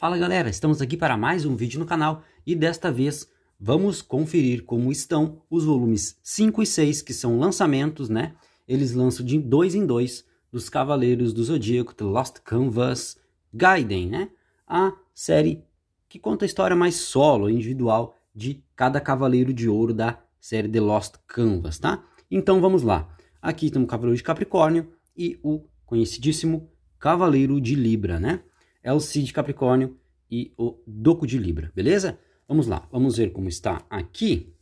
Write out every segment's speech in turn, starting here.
Fala galera, estamos aqui para mais um vídeo no canal e desta vez vamos conferir como estão os volumes 5 e 6, que são lançamentos, né? Eles lançam de dois em dois dos Cavaleiros do Zodíaco, The Lost Canvas, Gaiden, né? A série que conta a história mais solo, individual, de cada Cavaleiro de Ouro da série The Lost Canvas, tá? Então vamos lá. Aqui temos o Cavaleiro de Capricórnio e o conhecidíssimo Cavaleiro de Libra, né? é o Cid Capricórnio e o Doco de Libra, beleza? Vamos lá, vamos ver como está aqui.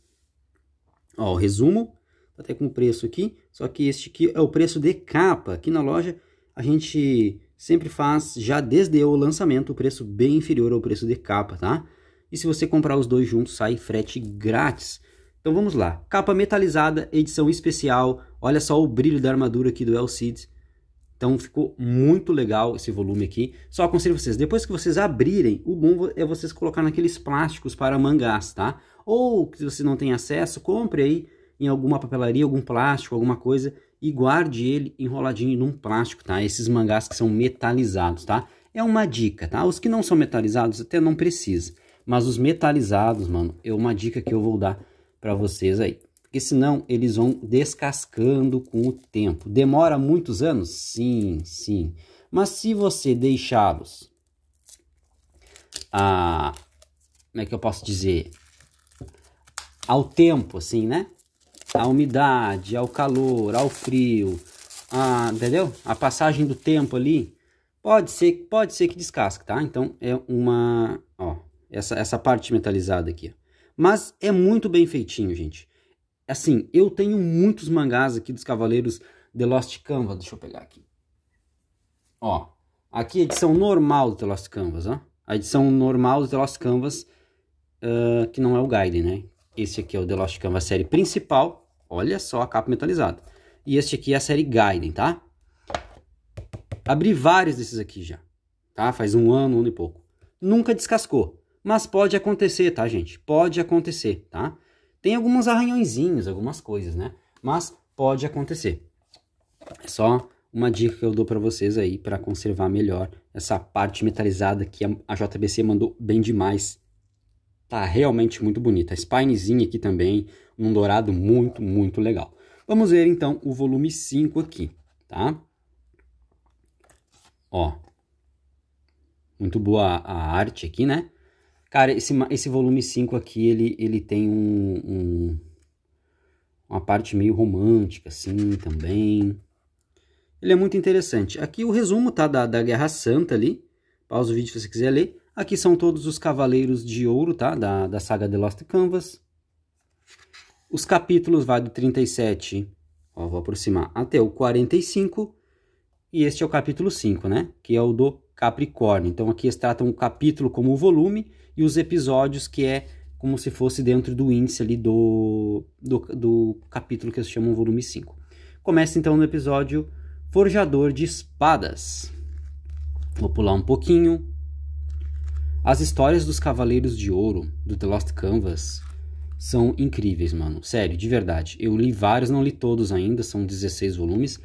Ó, o resumo, tá até com o preço aqui, só que este aqui é o preço de capa. Aqui na loja a gente sempre faz, já desde o lançamento, o preço bem inferior ao preço de capa, tá? E se você comprar os dois juntos, sai frete grátis. Então vamos lá, capa metalizada, edição especial, olha só o brilho da armadura aqui do Cid. Então ficou muito legal esse volume aqui. Só aconselho vocês, depois que vocês abrirem, o bom é vocês colocar naqueles plásticos para mangás, tá? Ou se você não tem acesso, compre aí em alguma papelaria, algum plástico, alguma coisa e guarde ele enroladinho num plástico, tá? Esses mangás que são metalizados, tá? É uma dica, tá? Os que não são metalizados até não precisa, mas os metalizados, mano, é uma dica que eu vou dar para vocês aí porque senão eles vão descascando com o tempo. Demora muitos anos? Sim, sim. Mas se você deixá-los a ah, como é que eu posso dizer? Ao tempo, assim, né? A umidade, ao calor, ao frio, a, entendeu? A passagem do tempo ali, pode ser, pode ser que descasque, tá? Então é uma, ó, essa essa parte metalizada aqui. Mas é muito bem feitinho, gente. Assim, eu tenho muitos mangás aqui dos Cavaleiros The Lost Canvas. Deixa eu pegar aqui. Ó, aqui a edição normal do The Lost Canvas, ó. A edição normal do The Lost Canvas, uh, que não é o Guide né? Esse aqui é o The Lost Canvas série principal. Olha só a capa metalizada. E este aqui é a série Gaiden, tá? Abri vários desses aqui já, tá? Faz um ano, um ano e pouco. Nunca descascou. Mas pode acontecer, tá, gente? Pode acontecer, tá? Tem alguns arranhõezinhos, algumas coisas, né? Mas pode acontecer. É só uma dica que eu dou para vocês aí para conservar melhor essa parte metalizada que a JBC mandou bem demais. Tá realmente muito bonita. spinezinha aqui também, um dourado muito, muito legal. Vamos ver então o volume 5 aqui, tá? Ó, muito boa a arte aqui, né? Cara, esse, esse volume 5 aqui, ele, ele tem um, um, uma parte meio romântica, assim, também. Ele é muito interessante. Aqui o resumo, tá, da, da Guerra Santa ali. Pausa o vídeo se você quiser ler. Aqui são todos os Cavaleiros de Ouro, tá, da, da saga The Lost Canvas. Os capítulos vai do 37, ó, vou aproximar, até o 45. E este é o capítulo 5, né, que é o do Capricórnio. Então aqui eles tratam o capítulo como o volume e os episódios, que é como se fosse dentro do índice ali do, do, do capítulo que eles chamam volume 5. Começa então no episódio Forjador de Espadas. Vou pular um pouquinho. As histórias dos Cavaleiros de Ouro, do The Lost Canvas, são incríveis, mano. Sério, de verdade. Eu li vários, não li todos ainda, são 16 volumes,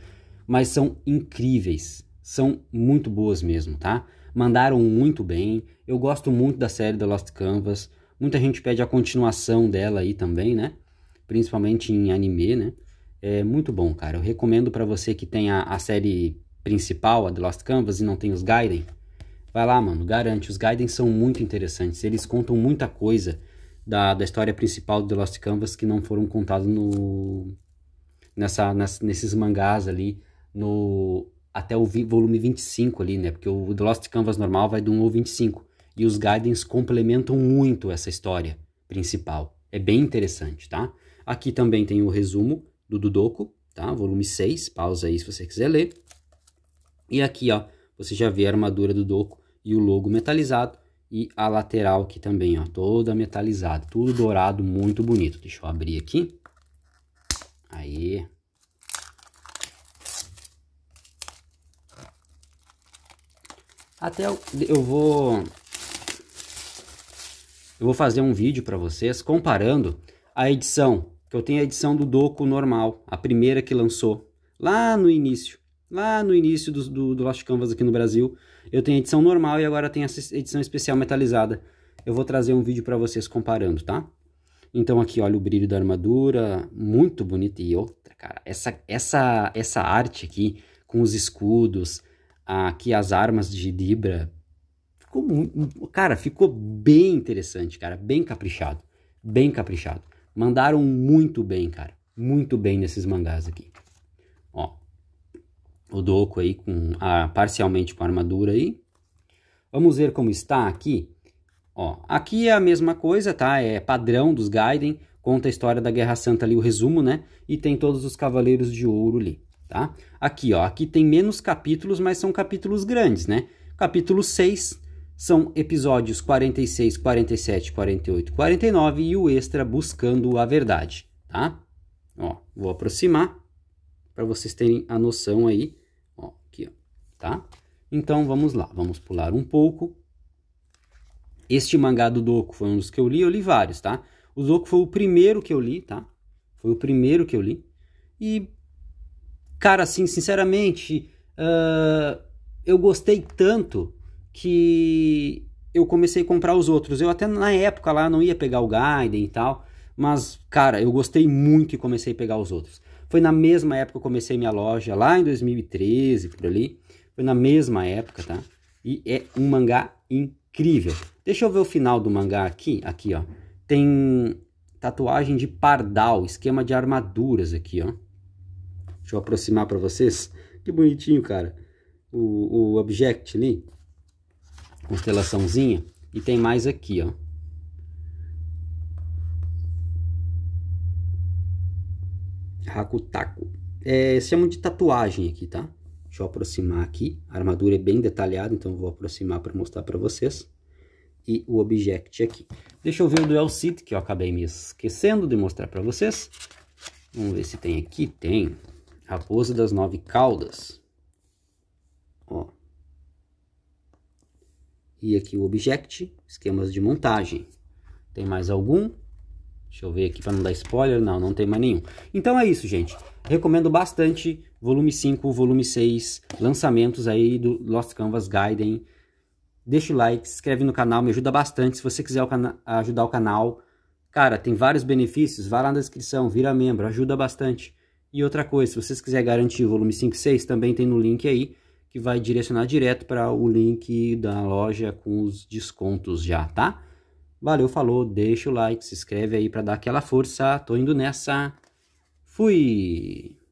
mas são incríveis são muito boas mesmo, tá? Mandaram muito bem. Eu gosto muito da série The Lost Canvas. Muita gente pede a continuação dela aí também, né? Principalmente em anime, né? É muito bom, cara. Eu recomendo para você que tenha a, a, série principal, a The Lost Canvas, e não tem os Gaiden. Vai lá, mano, garante. Os Gaiden são muito interessantes. Eles contam muita coisa da, da história principal do The Lost Canvas que não foram contados no, nessa, nessa, nesses mangás ali no até o volume 25 ali, né? Porque o Lost Canvas normal vai do 1 ao 25. E os guidance complementam muito essa história principal. É bem interessante, tá? Aqui também tem o resumo do Dudoku, tá? Volume 6, pausa aí se você quiser ler. E aqui, ó, você já vê a armadura do Dudoku e o logo metalizado. E a lateral aqui também, ó, toda metalizada, tudo dourado, muito bonito. Deixa eu abrir aqui. Aí, Até eu, eu vou eu vou fazer um vídeo para vocês comparando a edição, que eu tenho a edição do Doco normal, a primeira que lançou lá no início, lá no início do, do, do Lost Canvas aqui no Brasil. Eu tenho a edição normal e agora tem essa edição especial metalizada. Eu vou trazer um vídeo para vocês comparando, tá? Então aqui, olha o brilho da armadura, muito bonito. E outra, cara, essa, essa, essa arte aqui com os escudos, aqui as armas de Libra. Ficou muito, cara, ficou bem interessante, cara, bem caprichado, bem caprichado. Mandaram muito bem, cara, muito bem nesses mangás aqui. Ó, o Doko aí com a, parcialmente com a armadura aí. Vamos ver como está aqui. Ó, aqui é a mesma coisa, tá? É padrão dos Gaiden, conta a história da Guerra Santa ali, o resumo, né? E tem todos os Cavaleiros de Ouro ali tá? Aqui, ó, aqui tem menos capítulos, mas são capítulos grandes, né? Capítulo 6 são episódios 46, 47, 48, 49 e o extra Buscando a Verdade, tá? Ó, vou aproximar para vocês terem a noção aí, ó, aqui, ó, tá? Então, vamos lá, vamos pular um pouco. Este mangá do Doku foi um dos que eu li, eu li vários, tá? O Doku foi o primeiro que eu li, tá? Foi o primeiro que eu li. E Cara, assim, sinceramente, uh, eu gostei tanto que eu comecei a comprar os outros. Eu até na época lá não ia pegar o Gaiden e tal, mas, cara, eu gostei muito e comecei a pegar os outros. Foi na mesma época que eu comecei minha loja, lá em 2013, por ali. Foi na mesma época, tá? E é um mangá incrível. Deixa eu ver o final do mangá aqui. Aqui, ó. Tem tatuagem de pardal, esquema de armaduras aqui, ó. Deixa eu aproximar para vocês. Que bonitinho, cara. O, o object ali, constelaçãozinha, e tem mais aqui, ó. Hakutaku. É, chama de tatuagem aqui, tá? Deixa eu aproximar aqui. A armadura é bem detalhada, então vou aproximar para mostrar para vocês. E o object aqui. Deixa eu ver o Dual Seat, que eu acabei me esquecendo de mostrar para vocês. Vamos ver se tem aqui. Tem. Raposa das Nove Caudas. Ó. E aqui o Object, esquemas de montagem. Tem mais algum? Deixa eu ver aqui para não dar spoiler. Não, não tem mais nenhum. Então é isso, gente. Recomendo bastante volume 5, volume 6, lançamentos aí do Lost Canvas Guiding. Deixa o like, se inscreve no canal, me ajuda bastante. Se você quiser o ajudar o canal, cara, tem vários benefícios. Vai lá na descrição, vira membro, ajuda bastante. E outra coisa, se vocês quiserem garantir o volume 5 e 6, também tem no link aí, que vai direcionar direto para o link da loja com os descontos já, tá? Valeu, falou, deixa o like, se inscreve aí para dar aquela força. Tô indo nessa. Fui!